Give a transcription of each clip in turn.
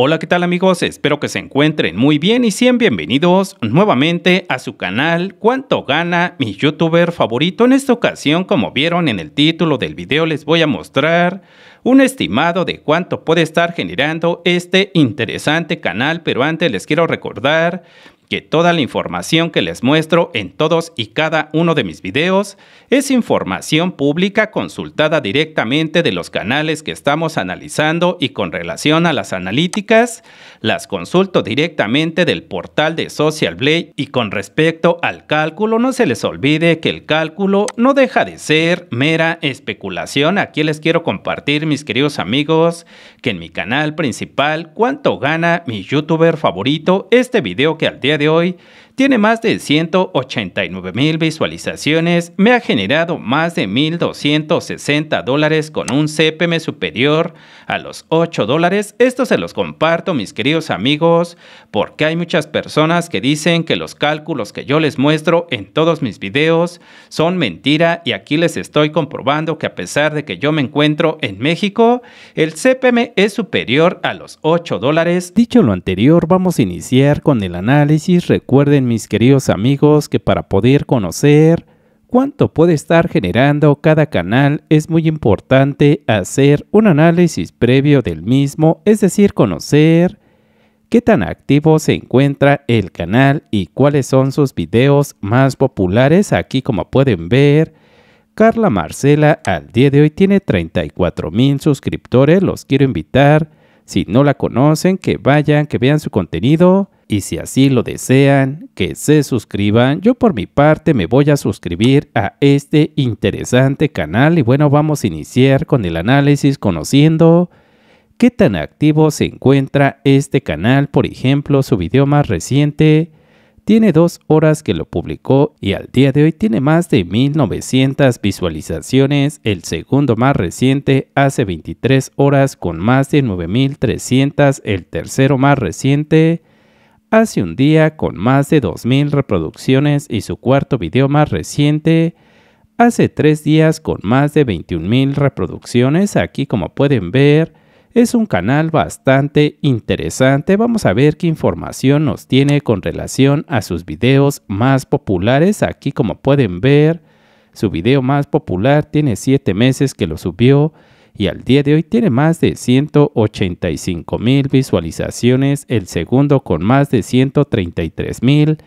Hola, ¿qué tal amigos? Espero que se encuentren muy bien y sean bienvenidos nuevamente a su canal Cuánto gana mi youtuber favorito. En esta ocasión, como vieron en el título del video, les voy a mostrar un estimado de cuánto puede estar generando este interesante canal, pero antes les quiero recordar que toda la información que les muestro en todos y cada uno de mis videos es información pública consultada directamente de los canales que estamos analizando y con relación a las analíticas, las consulto directamente del portal de Social Blade y con respecto al cálculo no se les olvide que el cálculo no deja de ser mera especulación. Aquí les quiero compartir mis queridos amigos que en mi canal principal cuánto gana mi youtuber favorito este video que al día de hoy tiene más de 189 mil visualizaciones, me ha generado más de 1.260 dólares con un CPM superior a los 8 dólares. Esto se los comparto mis queridos amigos porque hay muchas personas que dicen que los cálculos que yo les muestro en todos mis videos son mentira y aquí les estoy comprobando que a pesar de que yo me encuentro en México, el CPM es superior a los 8 dólares. Dicho lo anterior, vamos a iniciar con el análisis. Recuerden mis queridos amigos, que para poder conocer cuánto puede estar generando cada canal es muy importante hacer un análisis previo del mismo, es decir, conocer qué tan activo se encuentra el canal y cuáles son sus videos más populares. Aquí como pueden ver, Carla Marcela al día de hoy tiene 34 mil suscriptores, los quiero invitar si no la conocen, que vayan, que vean su contenido y si así lo desean, que se suscriban. Yo por mi parte me voy a suscribir a este interesante canal y bueno, vamos a iniciar con el análisis conociendo qué tan activo se encuentra este canal, por ejemplo, su video más reciente tiene dos horas que lo publicó y al día de hoy tiene más de 1900 visualizaciones, el segundo más reciente hace 23 horas con más de 9300, el tercero más reciente hace un día con más de 2000 reproducciones y su cuarto video más reciente hace tres días con más de 21.000 reproducciones. Aquí como pueden ver, es un canal bastante interesante. Vamos a ver qué información nos tiene con relación a sus videos más populares. Aquí como pueden ver, su video más popular tiene 7 meses que lo subió y al día de hoy tiene más de 185 mil visualizaciones, el segundo con más de 133 mil,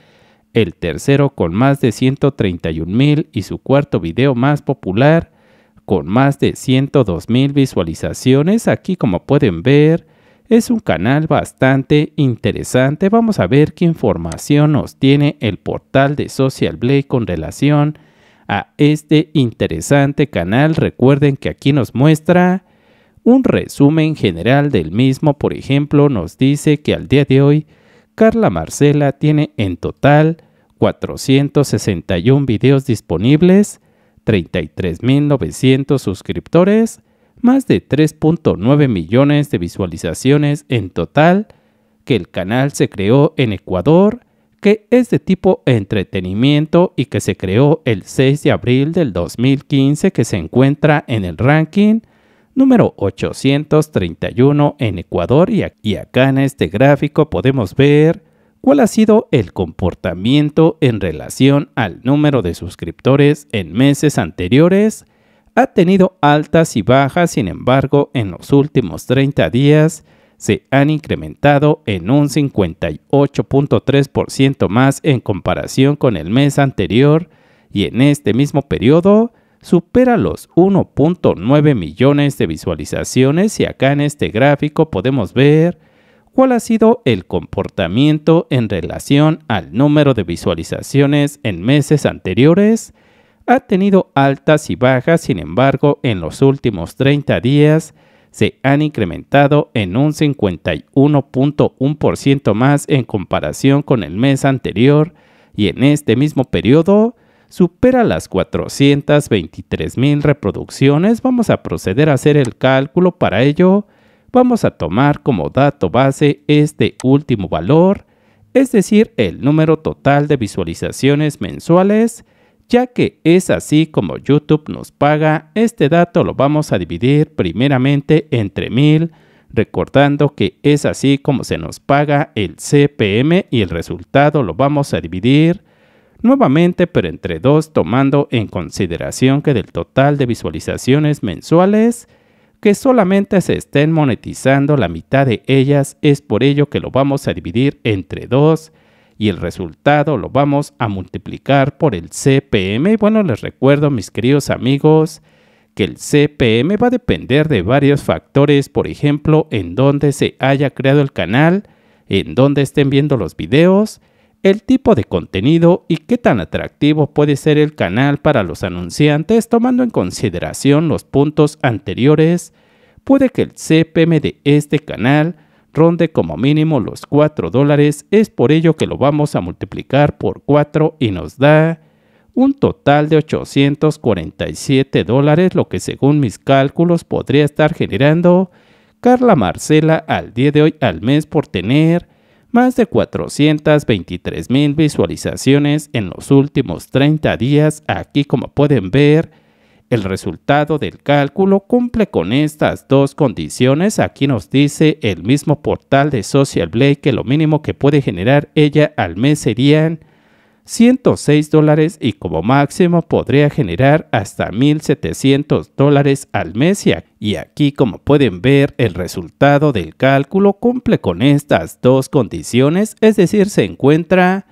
el tercero con más de 131 mil y su cuarto video más popular con más de 102 mil visualizaciones. Aquí como pueden ver es un canal bastante interesante. Vamos a ver qué información nos tiene el portal de Social Blade con relación a este interesante canal. Recuerden que aquí nos muestra un resumen general del mismo. Por ejemplo, nos dice que al día de hoy Carla Marcela tiene en total 461 videos disponibles 33.900 suscriptores, más de 3.9 millones de visualizaciones en total, que el canal se creó en Ecuador, que es de tipo entretenimiento y que se creó el 6 de abril del 2015 que se encuentra en el ranking número 831 en Ecuador y, aquí, acá en este gráfico podemos ver cuál ha sido el comportamiento en relación al número de suscriptores en meses anteriores. Ha tenido altas y bajas, sin embargo, en los últimos 30 días se han incrementado en un 58.3% más en comparación con el mes anterior y en este mismo periodo supera los 1.9 millones de visualizaciones y acá en este gráfico podemos ver cuál ha sido el comportamiento en relación al número de visualizaciones en meses anteriores. Ha tenido altas y bajas, sin embargo, en los últimos 30 días se han incrementado en un 51.1% más en comparación con el mes anterior y en este mismo periodo supera las 423.000 reproducciones. Vamos a proceder a hacer el cálculo para ello vamos a tomar como dato base este último valor, es decir, el número total de visualizaciones mensuales, ya que es así como YouTube nos paga, este dato lo vamos a dividir primeramente entre 1000, recordando que es así como se nos paga el CPM y el resultado lo vamos a dividir nuevamente pero entre dos tomando en consideración que del total de visualizaciones mensuales, que solamente se estén monetizando la mitad de ellas, es por ello que lo vamos a dividir entre dos y el resultado lo vamos a multiplicar por el CPM. y Bueno, les recuerdo, mis queridos amigos, que el CPM va a depender de varios factores, por ejemplo, en donde se haya creado el canal, en donde estén viendo los videos el tipo de contenido y qué tan atractivo puede ser el canal para los anunciantes tomando en consideración los puntos anteriores, puede que el CPM de este canal ronde como mínimo los 4 dólares, es por ello que lo vamos a multiplicar por 4 y nos da un total de 847 dólares, lo que según mis cálculos podría estar generando Carla Marcela al día de hoy al mes por tener más de 423 mil visualizaciones en los últimos 30 días. Aquí como pueden ver, el resultado del cálculo cumple con estas dos condiciones. Aquí nos dice el mismo portal de Social Blade que lo mínimo que puede generar ella al mes serían 106 dólares y como máximo podría generar hasta 1.700 dólares al mes y aquí como pueden ver el resultado del cálculo cumple con estas dos condiciones, es decir se encuentra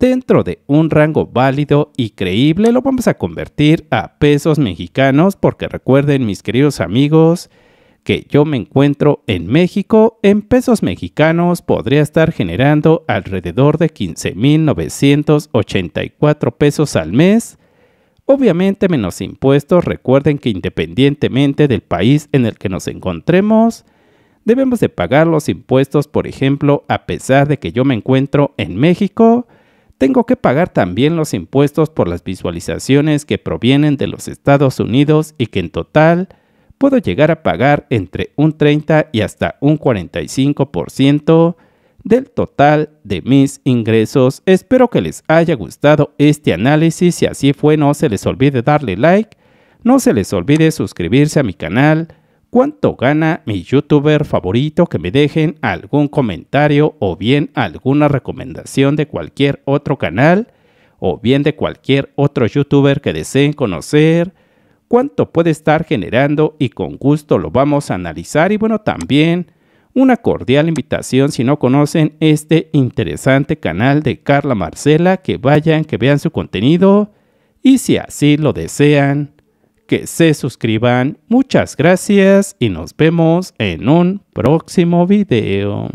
dentro de un rango válido y creíble, lo vamos a convertir a pesos mexicanos porque recuerden mis queridos amigos que yo me encuentro en México, en pesos mexicanos podría estar generando alrededor de 15.984 pesos al mes. Obviamente menos impuestos, recuerden que independientemente del país en el que nos encontremos, debemos de pagar los impuestos, por ejemplo, a pesar de que yo me encuentro en México, tengo que pagar también los impuestos por las visualizaciones que provienen de los Estados Unidos y que en total puedo llegar a pagar entre un 30 y hasta un 45% del total de mis ingresos. Espero que les haya gustado este análisis. Si así fue, no se les olvide darle like. No se les olvide suscribirse a mi canal. ¿Cuánto gana mi youtuber favorito? Que me dejen algún comentario o bien alguna recomendación de cualquier otro canal o bien de cualquier otro youtuber que deseen conocer cuánto puede estar generando y con gusto lo vamos a analizar y bueno, también una cordial invitación si no conocen este interesante canal de Carla Marcela, que vayan, que vean su contenido y si así lo desean, que se suscriban. Muchas gracias y nos vemos en un próximo video.